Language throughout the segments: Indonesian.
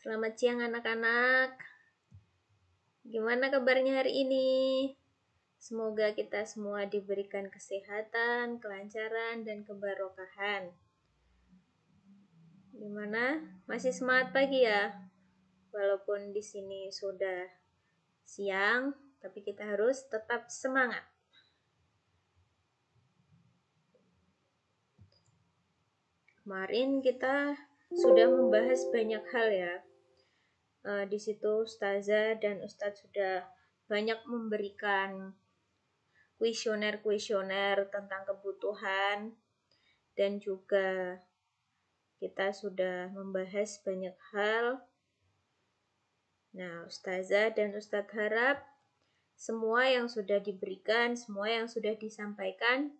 Selamat siang anak-anak. Gimana kabarnya hari ini? Semoga kita semua diberikan kesehatan, kelancaran, dan kebarokahan. Gimana? Masih semangat pagi ya? Walaupun di sini sudah siang, tapi kita harus tetap semangat. Kemarin kita sudah membahas banyak hal ya uh, di situ ustazah dan ustadz sudah banyak memberikan kuesioner-kuesioner tentang kebutuhan dan juga kita sudah membahas banyak hal. Nah, ustazah dan ustadz harap semua yang sudah diberikan, semua yang sudah disampaikan,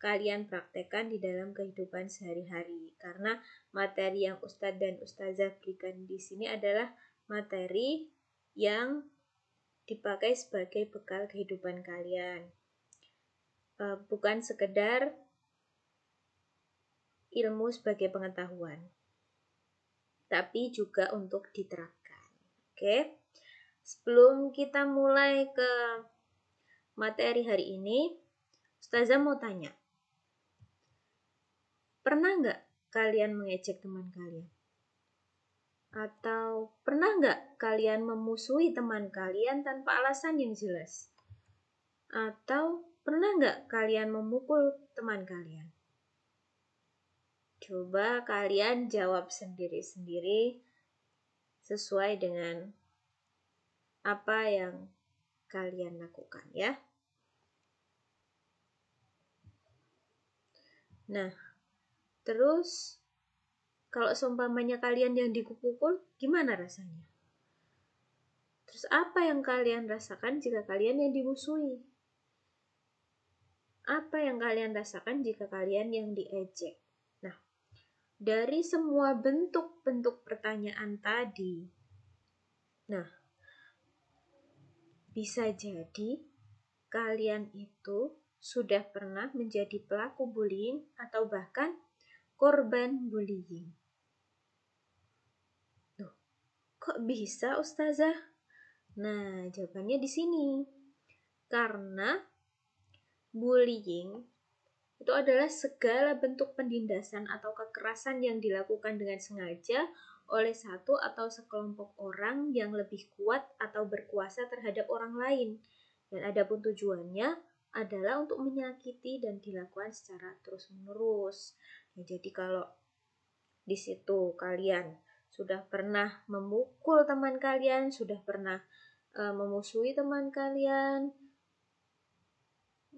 kalian praktekkan di dalam kehidupan sehari-hari. Karena materi yang ustadz dan ustazah berikan di sini adalah materi yang dipakai sebagai bekal kehidupan kalian. E, bukan sekedar ilmu sebagai pengetahuan, tapi juga untuk diterapkan. Oke. Sebelum kita mulai ke materi hari ini, Ustazah mau tanya. Pernah nggak kalian mengecek teman kalian? Atau pernah nggak kalian memusuhi teman kalian tanpa alasan yang jelas? Atau pernah nggak kalian memukul teman kalian? Coba kalian jawab sendiri-sendiri sesuai dengan apa yang kalian lakukan ya. Nah, terus kalau seumpamanya kalian yang dikupukul, gimana rasanya? Terus apa yang kalian rasakan jika kalian yang dimusuhi? Apa yang kalian rasakan jika kalian yang diejek? Nah, dari semua bentuk-bentuk pertanyaan tadi, nah, bisa jadi kalian itu sudah pernah menjadi pelaku bullying atau bahkan korban bullying. Kok bisa, Ustazah? Nah, jawabannya di sini. Karena bullying itu adalah segala bentuk penindasan atau kekerasan yang dilakukan dengan sengaja oleh satu atau sekelompok orang yang lebih kuat atau berkuasa terhadap orang lain. Dan adapun tujuannya adalah untuk menyakiti dan dilakukan secara terus-menerus. Nah, jadi kalau di situ kalian sudah pernah memukul teman kalian, sudah pernah e, memusuhi teman kalian,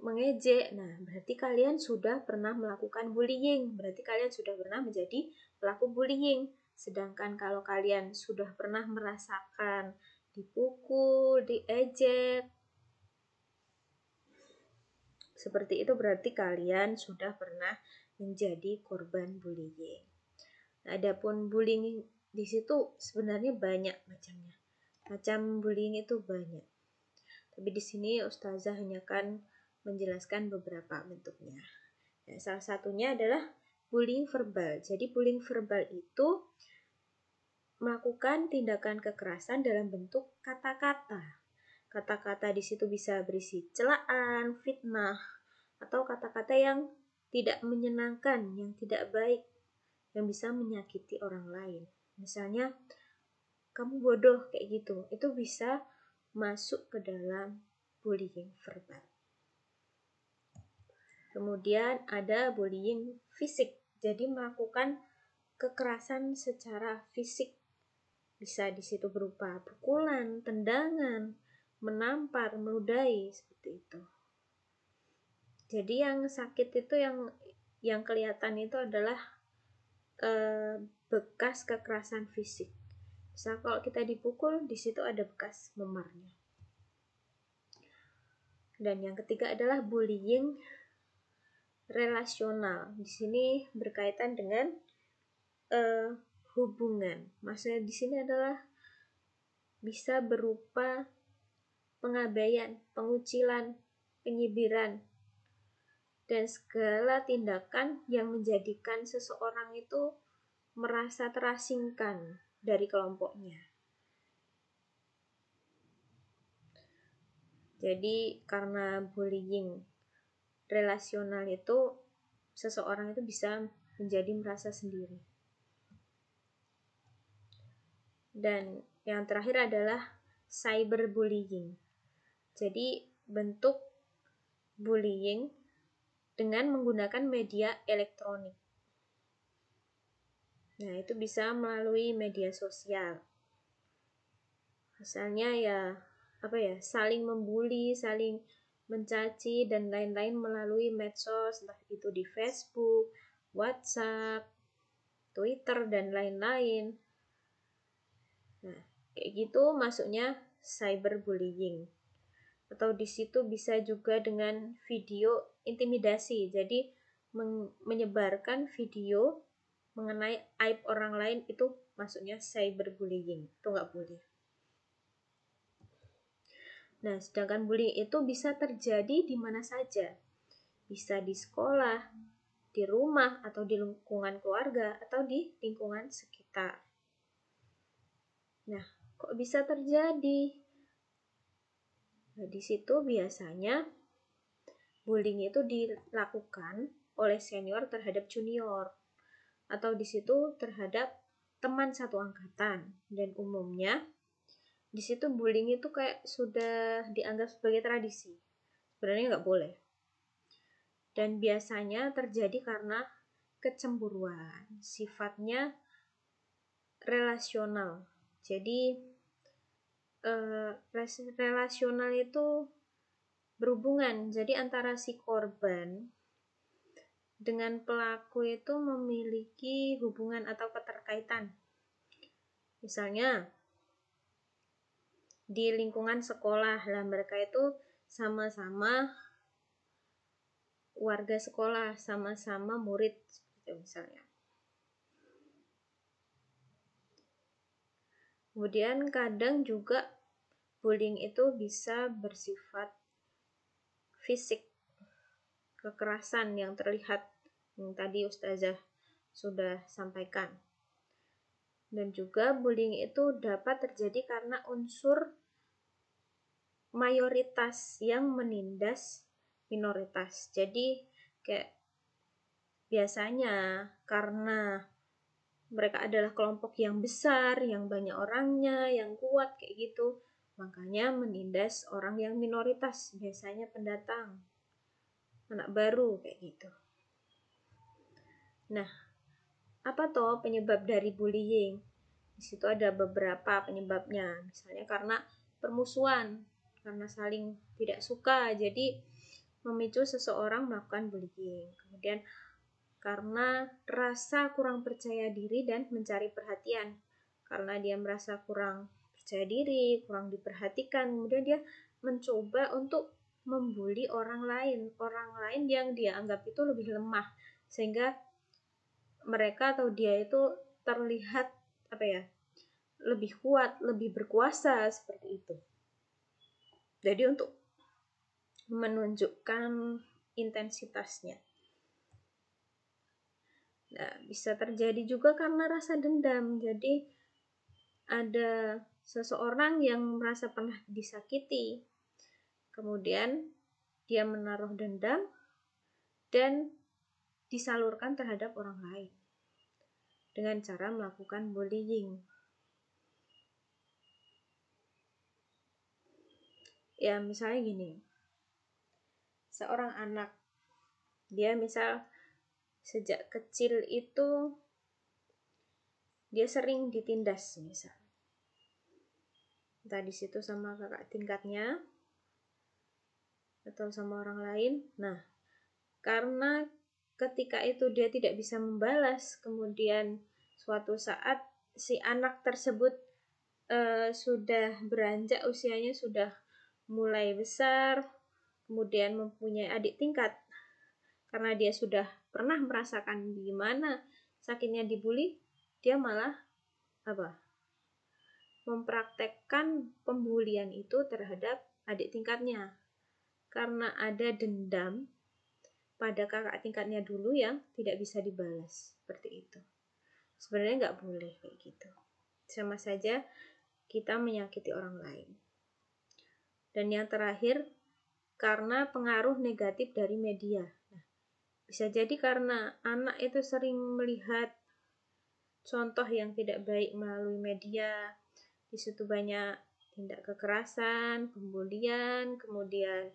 mengejek. Nah, berarti kalian sudah pernah melakukan bullying, berarti kalian sudah pernah menjadi pelaku bullying. Sedangkan kalau kalian sudah pernah merasakan dipukul, diejek, seperti itu berarti kalian sudah pernah menjadi korban bullying. Adapun bullying di situ sebenarnya banyak macamnya macam bullying itu banyak tapi di sini ustazah hanya akan menjelaskan beberapa bentuknya ya, salah satunya adalah bullying verbal jadi bullying verbal itu melakukan tindakan kekerasan dalam bentuk kata-kata kata-kata di situ bisa berisi celaan fitnah atau kata-kata yang tidak menyenangkan yang tidak baik yang bisa menyakiti orang lain Misalnya, kamu bodoh kayak gitu. Itu bisa masuk ke dalam bullying verbal. Kemudian ada bullying fisik. Jadi melakukan kekerasan secara fisik. Bisa di situ berupa pukulan, tendangan, menampar, meludahi seperti itu. Jadi yang sakit itu yang yang kelihatan itu adalah eh, bekas kekerasan fisik. Misal kalau kita dipukul, di situ ada bekas memarnya. Dan yang ketiga adalah bullying relasional. Di sini berkaitan dengan uh, hubungan. Maksudnya di sini adalah bisa berupa pengabaian, pengucilan, penyibiran, dan segala tindakan yang menjadikan seseorang itu merasa terasingkan dari kelompoknya. Jadi karena bullying relasional itu seseorang itu bisa menjadi merasa sendiri. Dan yang terakhir adalah cyberbullying. Jadi bentuk bullying dengan menggunakan media elektronik. Nah, itu bisa melalui media sosial. Misalnya ya apa ya, saling membuli, saling mencaci dan lain-lain melalui medsos, entah itu di Facebook, WhatsApp, Twitter dan lain-lain. Nah, kayak gitu masuknya cyberbullying. Atau di situ bisa juga dengan video intimidasi. Jadi menyebarkan video mengenai aib orang lain itu maksudnya cyberbullying itu nggak boleh nah sedangkan bullying itu bisa terjadi di mana saja bisa di sekolah di rumah atau di lingkungan keluarga atau di lingkungan sekitar nah kok bisa terjadi nah, di situ biasanya bullying itu dilakukan oleh senior terhadap junior atau di situ terhadap teman satu angkatan dan umumnya di situ bullying itu kayak sudah dianggap sebagai tradisi sebenarnya nggak boleh dan biasanya terjadi karena kecemburuan sifatnya relasional jadi eh, relasional itu berhubungan jadi antara si korban dengan pelaku itu memiliki hubungan atau keterkaitan. Misalnya, di lingkungan sekolah, lah mereka itu sama-sama warga sekolah, sama-sama murid, seperti misalnya. Kemudian kadang juga bullying itu bisa bersifat fisik kekerasan yang terlihat yang tadi Ustazah sudah sampaikan. Dan juga bullying itu dapat terjadi karena unsur mayoritas yang menindas minoritas. Jadi kayak biasanya karena mereka adalah kelompok yang besar, yang banyak orangnya, yang kuat kayak gitu. Makanya menindas orang yang minoritas, biasanya pendatang anak baru kayak gitu. Nah, apa toh penyebab dari bullying? Di situ ada beberapa penyebabnya, misalnya karena permusuhan, karena saling tidak suka, jadi memicu seseorang melakukan bullying. Kemudian karena rasa kurang percaya diri dan mencari perhatian, karena dia merasa kurang percaya diri, kurang diperhatikan, kemudian dia mencoba untuk membuli orang lain, orang lain yang dia anggap itu lebih lemah sehingga mereka atau dia itu terlihat apa ya? lebih kuat, lebih berkuasa seperti itu. Jadi untuk menunjukkan intensitasnya. Nah, bisa terjadi juga karena rasa dendam. Jadi ada seseorang yang merasa pernah disakiti kemudian dia menaruh dendam dan disalurkan terhadap orang lain dengan cara melakukan bullying. Ya, misalnya gini. Seorang anak dia misal sejak kecil itu dia sering ditindas misal. tadi situ sama kakak tingkatnya atau sama orang lain. Nah, karena ketika itu dia tidak bisa membalas, kemudian suatu saat si anak tersebut e, sudah beranjak usianya sudah mulai besar, kemudian mempunyai adik tingkat. Karena dia sudah pernah merasakan gimana sakitnya dibully, dia malah apa? mempraktekkan pembulian itu terhadap adik tingkatnya karena ada dendam pada kakak tingkatnya dulu yang tidak bisa dibalas seperti itu sebenarnya nggak boleh kayak gitu sama saja kita menyakiti orang lain dan yang terakhir karena pengaruh negatif dari media nah, bisa jadi karena anak itu sering melihat contoh yang tidak baik melalui media di situ banyak tindak kekerasan, pembulian, kemudian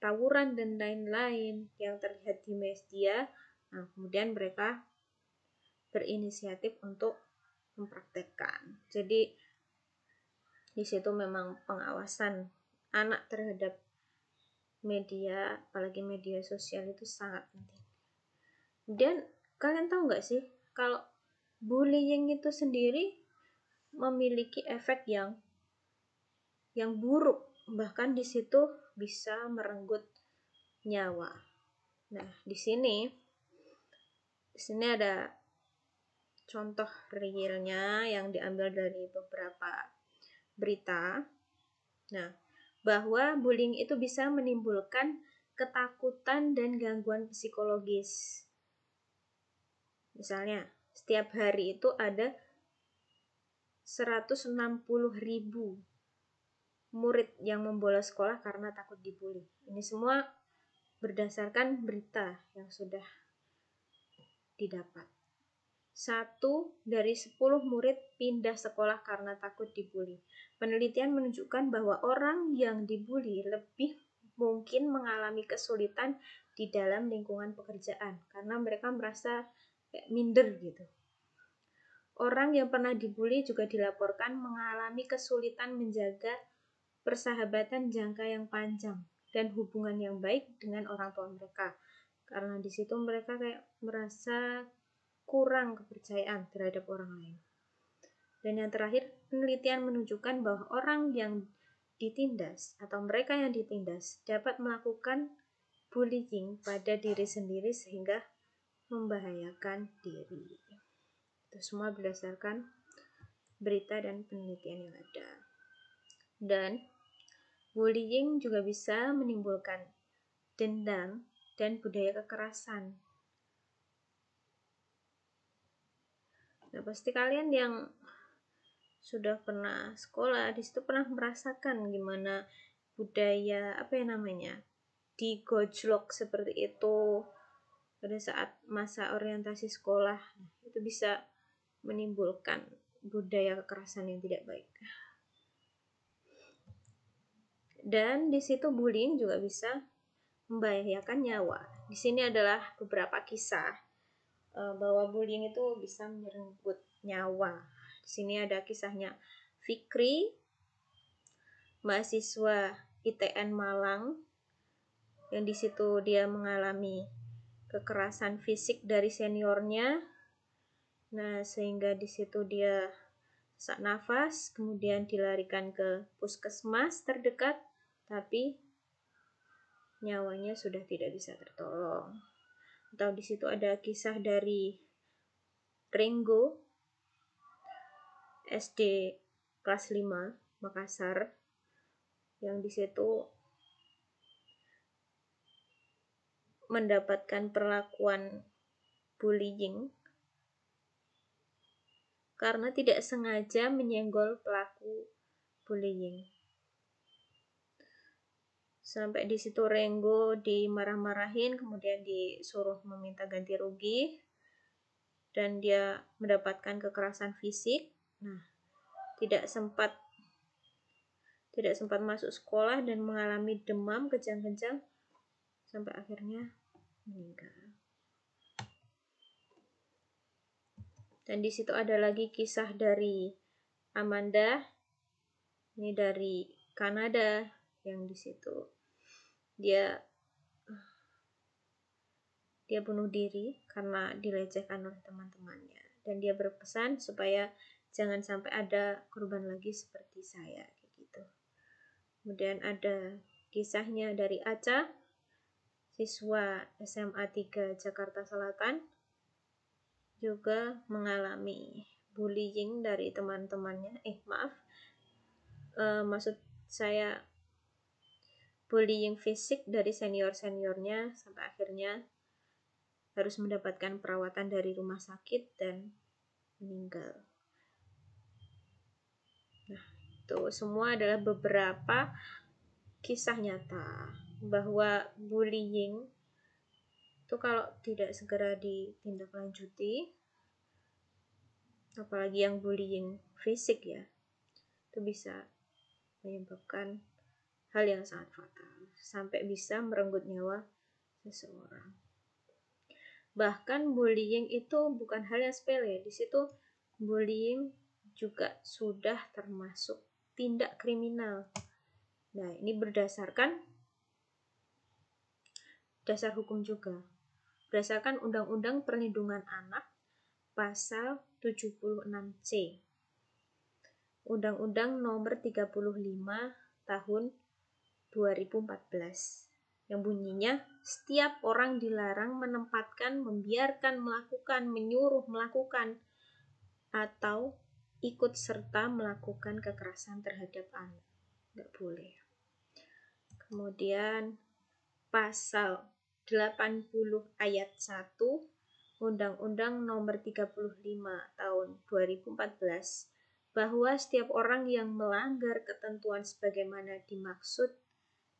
tawuran dan lain-lain yang terlihat di media. Nah, kemudian mereka berinisiatif untuk mempraktekkan. Jadi di situ memang pengawasan anak terhadap media, apalagi media sosial itu sangat penting. Dan kalian tahu nggak sih kalau bullying itu sendiri memiliki efek yang yang buruk bahkan di situ bisa merenggut nyawa. Nah, di sini di sini ada contoh realnya yang diambil dari beberapa berita. Nah, bahwa bullying itu bisa menimbulkan ketakutan dan gangguan psikologis. Misalnya, setiap hari itu ada 160 ribu murid yang membolos sekolah karena takut dibully. Ini semua berdasarkan berita yang sudah didapat. Satu dari sepuluh murid pindah sekolah karena takut dibully. Penelitian menunjukkan bahwa orang yang dibully lebih mungkin mengalami kesulitan di dalam lingkungan pekerjaan karena mereka merasa kayak minder gitu. Orang yang pernah dibully juga dilaporkan mengalami kesulitan menjaga persahabatan jangka yang panjang dan hubungan yang baik dengan orang tua mereka. Karena di situ mereka kayak merasa kurang kepercayaan terhadap orang lain. Dan yang terakhir, penelitian menunjukkan bahwa orang yang ditindas atau mereka yang ditindas dapat melakukan bullying pada diri sendiri sehingga membahayakan diri. Itu semua berdasarkan berita dan penelitian yang ada. Dan Bullying juga bisa menimbulkan dendam dan budaya kekerasan. Nah, pasti kalian yang sudah pernah sekolah di situ pernah merasakan gimana budaya apa ya namanya di gojlok seperti itu pada saat masa orientasi sekolah itu bisa menimbulkan budaya kekerasan yang tidak baik. Dan di situ bullying juga bisa membahayakan nyawa. Di sini adalah beberapa kisah eh, bahwa bullying itu bisa merenggut nyawa. Di sini ada kisahnya Fikri, mahasiswa ITN Malang, yang di situ dia mengalami kekerasan fisik dari seniornya. Nah, sehingga di situ dia sesak nafas, kemudian dilarikan ke puskesmas terdekat tapi nyawanya sudah tidak bisa tertolong. Atau di situ ada kisah dari Ringo SD kelas 5 Makassar yang di situ mendapatkan perlakuan bullying karena tidak sengaja menyenggol pelaku bullying sampai di situ Renggo dimarah-marahin kemudian disuruh meminta ganti rugi dan dia mendapatkan kekerasan fisik nah tidak sempat tidak sempat masuk sekolah dan mengalami demam kejang-kejang sampai akhirnya meninggal. Dan di situ ada lagi kisah dari Amanda, ini dari Kanada yang di situ dia dia bunuh diri karena dilecehkan oleh teman-temannya dan dia berpesan supaya jangan sampai ada korban lagi seperti saya kayak gitu. Kemudian ada kisahnya dari Aca siswa SMA 3 Jakarta Selatan juga mengalami bullying dari teman-temannya. Eh, maaf. E, maksud saya bullying fisik dari senior-seniornya sampai akhirnya harus mendapatkan perawatan dari rumah sakit dan meninggal. Nah, itu semua adalah beberapa kisah nyata bahwa bullying itu kalau tidak segera ditindaklanjuti apalagi yang bullying fisik ya itu bisa menyebabkan hal yang sangat fatal, sampai bisa merenggut nyawa seseorang. Bahkan bullying itu bukan hal yang sepele, di situ bullying juga sudah termasuk tindak kriminal. Nah, ini berdasarkan dasar hukum juga. Berdasarkan Undang-Undang Perlindungan Anak pasal 76C. Undang-Undang Nomor 35 Tahun 2014 yang bunyinya setiap orang dilarang menempatkan, membiarkan, melakukan, menyuruh melakukan atau ikut serta melakukan kekerasan terhadap anak. Tidak boleh. Kemudian pasal 80 ayat 1 Undang-Undang Nomor 35 Tahun 2014 bahwa setiap orang yang melanggar ketentuan sebagaimana dimaksud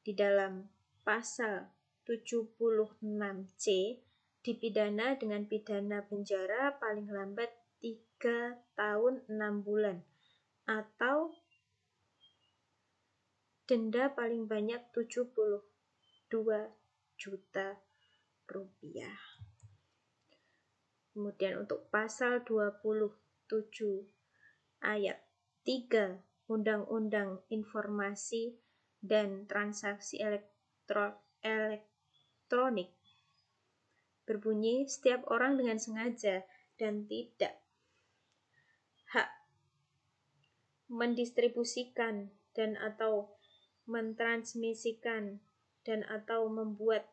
di dalam pasal 76C dipidana dengan pidana penjara paling lambat 3 tahun 6 bulan atau denda paling banyak 72 juta rupiah. Kemudian untuk pasal 27 ayat 3 Undang-Undang Informasi dan transaksi elektro elektronik. Berbunyi, setiap orang dengan sengaja dan tidak hak mendistribusikan dan atau mentransmisikan dan atau membuat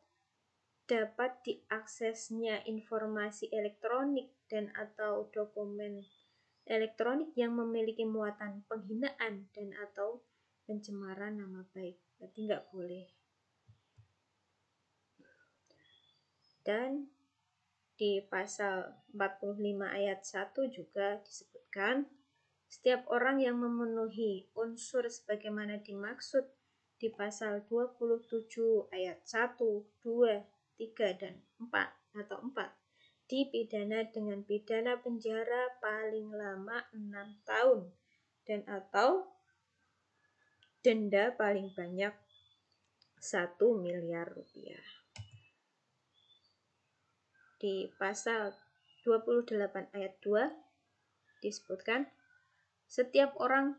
dapat diaksesnya informasi elektronik dan atau dokumen elektronik yang memiliki muatan penghinaan dan atau pencemaran nama baik. Berarti nggak boleh. Dan di pasal 45 ayat 1 juga disebutkan, setiap orang yang memenuhi unsur sebagaimana dimaksud di pasal 27 ayat 1, 2, 3, dan 4 atau 4 dipidana dengan pidana penjara paling lama 6 tahun dan atau denda paling banyak 1 miliar rupiah. Di pasal 28 ayat 2 disebutkan setiap orang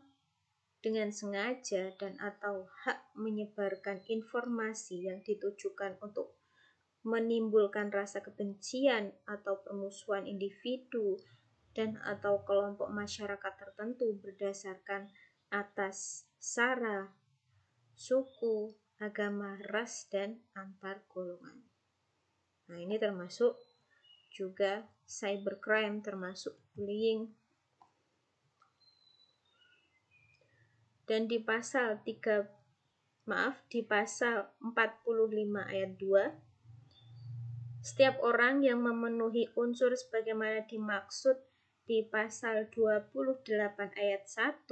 dengan sengaja dan atau hak menyebarkan informasi yang ditujukan untuk menimbulkan rasa kebencian atau permusuhan individu dan atau kelompok masyarakat tertentu berdasarkan atas sara, suku, agama, ras, dan antar golongan. Nah, ini termasuk juga cybercrime, termasuk bullying. Dan di pasal 3 maaf, di pasal 45 ayat 2 setiap orang yang memenuhi unsur sebagaimana dimaksud di pasal 28 ayat 1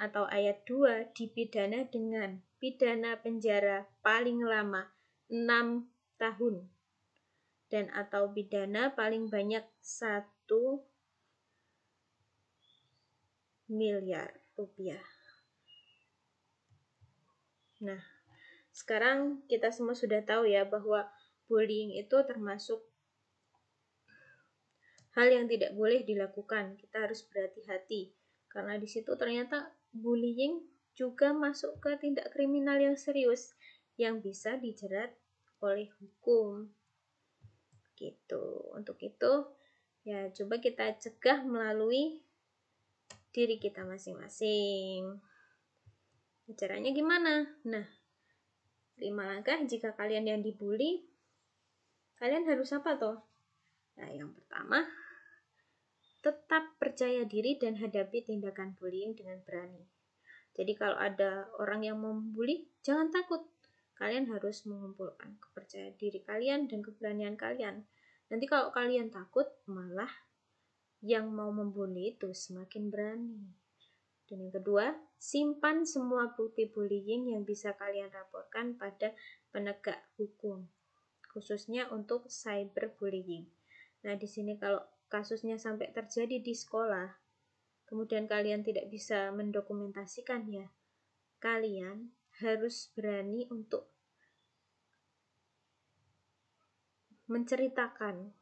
atau ayat 2 dipidana dengan pidana penjara paling lama 6 tahun dan atau pidana paling banyak 1 miliar rupiah. Nah, sekarang kita semua sudah tahu ya bahwa bullying itu termasuk hal yang tidak boleh dilakukan. Kita harus berhati-hati karena di situ ternyata bullying juga masuk ke tindak kriminal yang serius yang bisa dijerat oleh hukum. Gitu. Untuk itu, ya coba kita cegah melalui diri kita masing-masing. Caranya gimana? Nah, lima langkah jika kalian yang dibully, kalian harus apa toh? Nah, yang pertama tetap percaya diri dan hadapi tindakan bullying dengan berani. Jadi kalau ada orang yang membuli, jangan takut. Kalian harus mengumpulkan kepercayaan diri kalian dan keberanian kalian. Nanti kalau kalian takut, malah yang mau membuli itu semakin berani. Dan yang kedua, simpan semua bukti bullying yang bisa kalian raporkan pada penegak hukum, khususnya untuk cyberbullying. Nah, di sini kalau kasusnya sampai terjadi di sekolah, kemudian kalian tidak bisa mendokumentasikan ya, kalian harus berani untuk menceritakan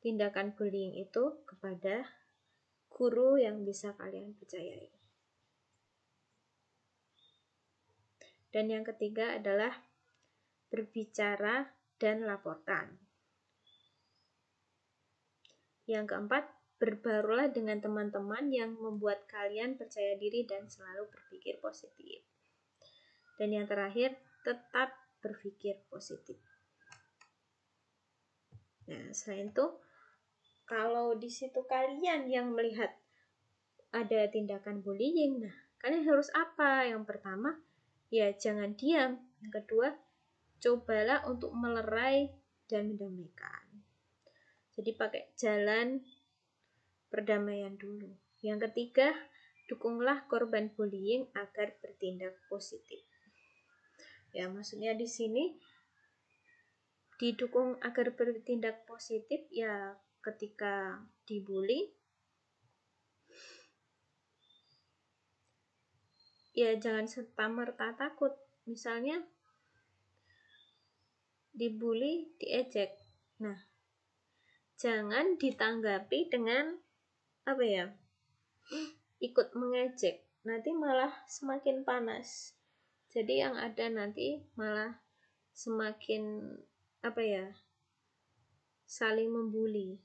tindakan bullying itu kepada guru yang bisa kalian percayai. Dan yang ketiga adalah berbicara dan laporkan. Yang keempat, berbarulah dengan teman-teman yang membuat kalian percaya diri dan selalu berpikir positif. Dan yang terakhir, tetap berpikir positif. Nah, selain itu, kalau di situ kalian yang melihat ada tindakan bullying, nah, kalian harus apa? Yang pertama, ya jangan diam. Yang kedua, cobalah untuk melerai dan mendamaikan. Jadi pakai jalan perdamaian dulu. Yang ketiga, dukunglah korban bullying agar bertindak positif. Ya, maksudnya di sini didukung agar bertindak positif ya ketika dibully ya jangan serta merta takut. Misalnya dibully, diejek. Nah, jangan ditanggapi dengan apa ya ikut mengejek nanti malah semakin panas jadi yang ada nanti malah semakin apa ya saling membuli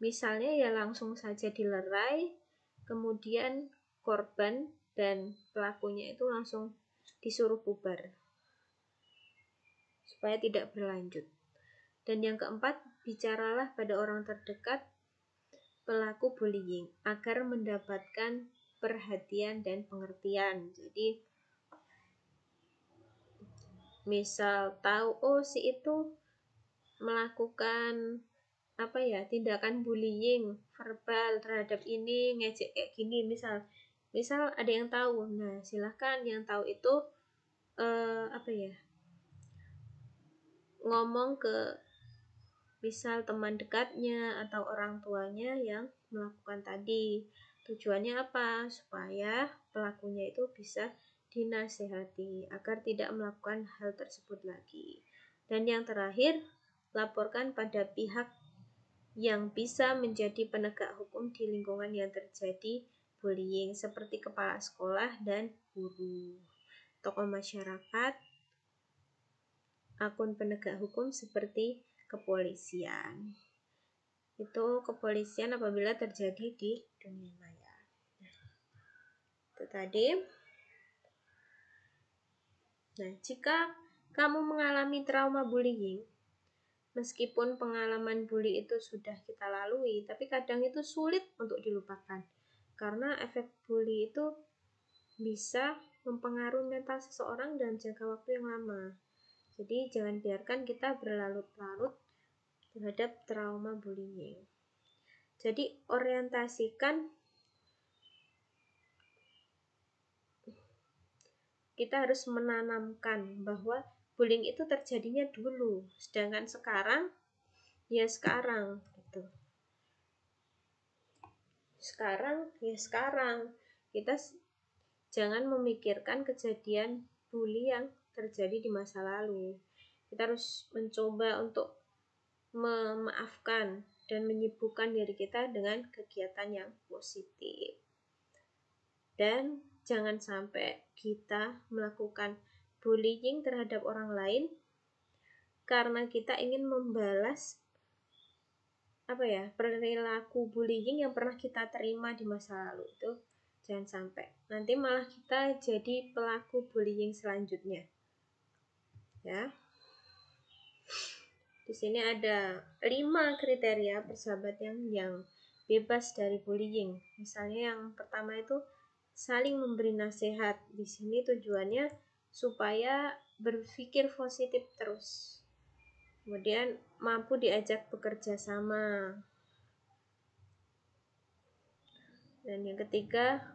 misalnya ya langsung saja dilerai kemudian korban dan pelakunya itu langsung disuruh bubar supaya tidak berlanjut dan yang keempat, bicaralah pada orang terdekat pelaku bullying agar mendapatkan perhatian dan pengertian. Jadi misal tahu oh si itu melakukan apa ya tindakan bullying verbal terhadap ini ngecek kayak gini misal misal ada yang tahu nah silahkan yang tahu itu eh, apa ya ngomong ke misal teman dekatnya atau orang tuanya yang melakukan tadi. Tujuannya apa? Supaya pelakunya itu bisa dinasehati agar tidak melakukan hal tersebut lagi. Dan yang terakhir, laporkan pada pihak yang bisa menjadi penegak hukum di lingkungan yang terjadi bullying seperti kepala sekolah dan guru, tokoh masyarakat, akun penegak hukum seperti kepolisian. Itu kepolisian apabila terjadi di dunia maya. Itu tadi. Nah, jika kamu mengalami trauma bullying, meskipun pengalaman bully itu sudah kita lalui, tapi kadang itu sulit untuk dilupakan. Karena efek bully itu bisa mempengaruhi mental seseorang dalam jangka waktu yang lama. Jadi jangan biarkan kita berlarut-larut terhadap trauma bullying. Jadi orientasikan kita harus menanamkan bahwa bullying itu terjadinya dulu, sedangkan sekarang ya sekarang gitu. Sekarang ya sekarang. Kita jangan memikirkan kejadian bully yang terjadi di masa lalu. Kita harus mencoba untuk memaafkan dan menyibukkan diri kita dengan kegiatan yang positif. Dan jangan sampai kita melakukan bullying terhadap orang lain karena kita ingin membalas apa ya perilaku bullying yang pernah kita terima di masa lalu itu jangan sampai nanti malah kita jadi pelaku bullying selanjutnya ya. Di sini ada lima kriteria persahabat yang yang bebas dari bullying. Misalnya yang pertama itu saling memberi nasihat. Di sini tujuannya supaya berpikir positif terus. Kemudian mampu diajak bekerja sama. Dan yang ketiga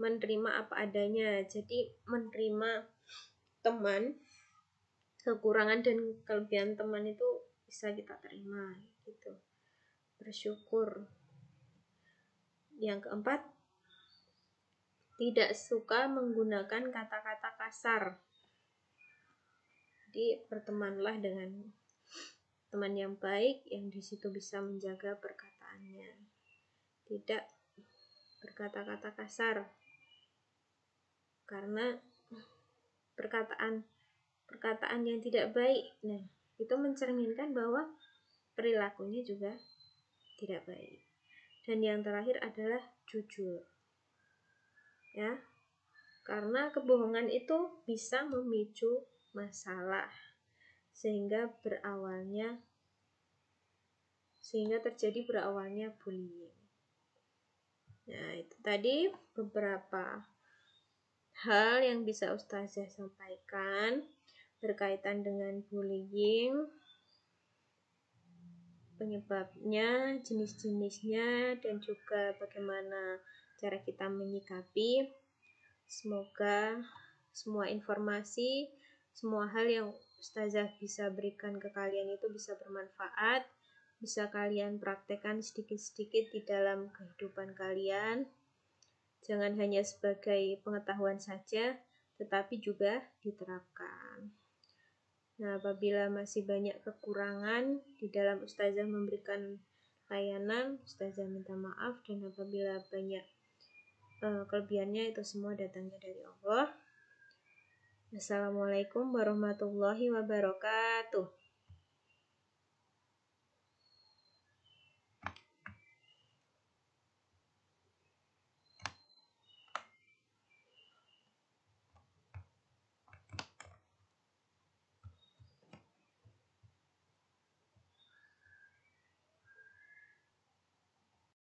menerima apa adanya. Jadi menerima teman kekurangan dan kelebihan teman itu bisa kita terima gitu bersyukur yang keempat tidak suka menggunakan kata-kata kasar jadi bertemanlah dengan teman yang baik yang di situ bisa menjaga perkataannya tidak berkata-kata kasar karena perkataan perkataan yang tidak baik. Nah, itu mencerminkan bahwa perilakunya juga tidak baik. Dan yang terakhir adalah jujur. Ya. Karena kebohongan itu bisa memicu masalah sehingga berawalnya sehingga terjadi berawalnya bullying. Nah, itu tadi beberapa hal yang bisa ustazah sampaikan berkaitan dengan bullying, penyebabnya, jenis-jenisnya, dan juga bagaimana cara kita menyikapi. Semoga semua informasi, semua hal yang Ustazah bisa berikan ke kalian itu bisa bermanfaat, bisa kalian praktekkan sedikit-sedikit di dalam kehidupan kalian. Jangan hanya sebagai pengetahuan saja, tetapi juga diterapkan. Nah, apabila masih banyak kekurangan di dalam ustazah memberikan layanan, ustazah minta maaf dan apabila banyak uh, kelebihannya itu semua datangnya dari Allah. Assalamualaikum warahmatullahi wabarakatuh.